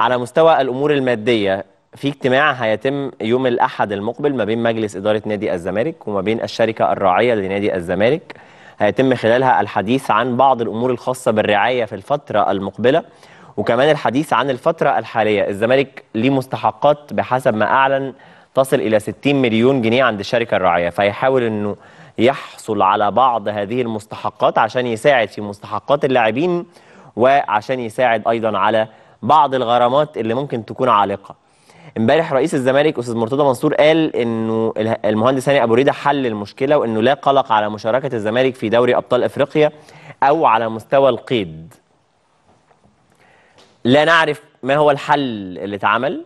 على مستوى الامور الماديه في اجتماع هيتم يوم الاحد المقبل ما بين مجلس اداره نادي الزمالك وما بين الشركه الراعيه لنادي الزمالك هيتم خلالها الحديث عن بعض الامور الخاصه بالرعايه في الفتره المقبله وكمان الحديث عن الفتره الحاليه الزمالك ليه مستحقات بحسب ما اعلن تصل الى 60 مليون جنيه عند الشركه الراعيه فيحاول انه يحصل على بعض هذه المستحقات عشان يساعد في مستحقات اللاعبين وعشان يساعد ايضا على بعض الغرامات اللي ممكن تكون عالقه امبارح رئيس الزمالك استاذ مرتضى منصور قال انه المهندس هاني ابو ريده حل المشكله وانه لا قلق على مشاركه الزمالك في دوري ابطال افريقيا او على مستوى القيد لا نعرف ما هو الحل اللي اتعمل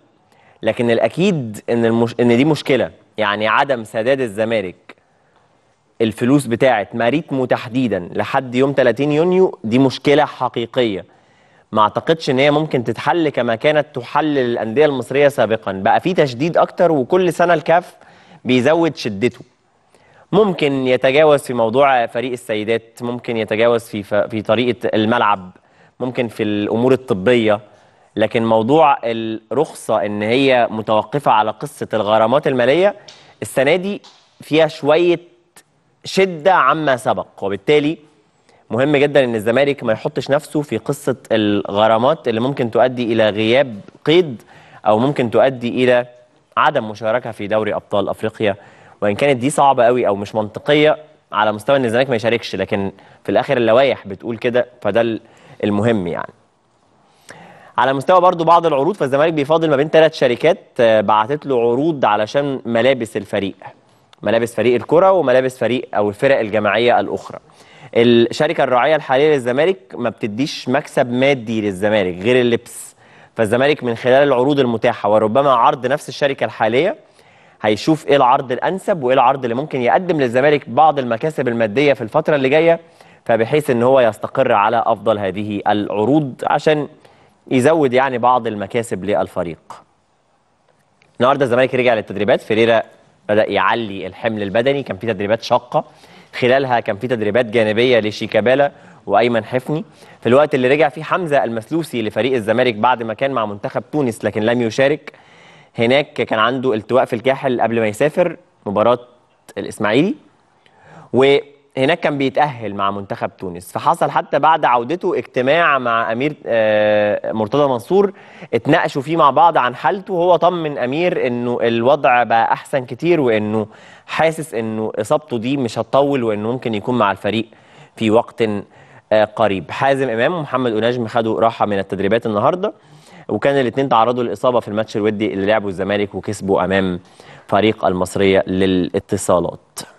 لكن الاكيد ان المش... ان دي مشكله يعني عدم سداد الزمالك الفلوس بتاعه ماريتمو تحديدا لحد يوم 30 يونيو دي مشكله حقيقيه ما اعتقدش ان هي ممكن تتحل كما كانت تحل للانديه المصريه سابقا بقى في تشديد اكتر وكل سنه الكاف بيزود شدته ممكن يتجاوز في موضوع فريق السيدات ممكن يتجاوز في ف... في طريقه الملعب ممكن في الامور الطبيه لكن موضوع الرخصه ان هي متوقفه على قصه الغرامات الماليه السنه دي فيها شويه شده عما سبق وبالتالي مهم جدا ان الزمالك ما يحطش نفسه في قصه الغرامات اللي ممكن تؤدي الى غياب قيد او ممكن تؤدي الى عدم مشاركه في دوري ابطال افريقيا وان كانت دي صعبه قوي او مش منطقيه على مستوى ان الزمالك ما يشاركش لكن في الاخر اللوائح بتقول كده فده المهم يعني على مستوى برضو بعض العروض فالزمالك بيفاضل ما بين ثلاث شركات آه، بعتت له عروض علشان ملابس الفريق ملابس فريق الكرة وملابس فريق أو الفرق الجماعية الأخرى الشركة الراعية الحالية للزمالك ما بتديش مكسب مادي للزمالك غير اللبس فالزمالك من خلال العروض المتاحة وربما عرض نفس الشركة الحالية هيشوف ايه العرض الانسب وايه العرض اللي ممكن يقدم للزمالك بعض المكاسب الماديه في الفتره اللي جايه فبحيث ان هو يستقر على افضل هذه العروض عشان يزود يعني بعض المكاسب للفريق. النهارده الزمالك رجع للتدريبات فيريرا بدا يعلي الحمل البدني كان في تدريبات شاقه خلالها كان في تدريبات جانبيه لشيكابالا وايمن حفني في الوقت اللي رجع فيه حمزه المسلوسي لفريق الزمالك بعد ما كان مع منتخب تونس لكن لم يشارك هناك كان عنده التواء في الكاحل قبل ما يسافر مباراه الاسماعيلي و هناك كان بيتأهل مع منتخب تونس فحصل حتى بعد عودته اجتماع مع أمير آه، مرتضى منصور اتناقشوا فيه مع بعض عن حالته وهو طمن أمير أنه الوضع بقى أحسن كتير وأنه حاسس أنه إصابته دي مش هتطول وأنه ممكن يكون مع الفريق في وقت آه، قريب حازم إمام ومحمد أناجم خدوا راحة من التدريبات النهاردة وكان الاثنين تعرضوا للإصابة في الماتش الودي اللي لعبه الزمالك وكسبوا أمام فريق المصرية للاتصالات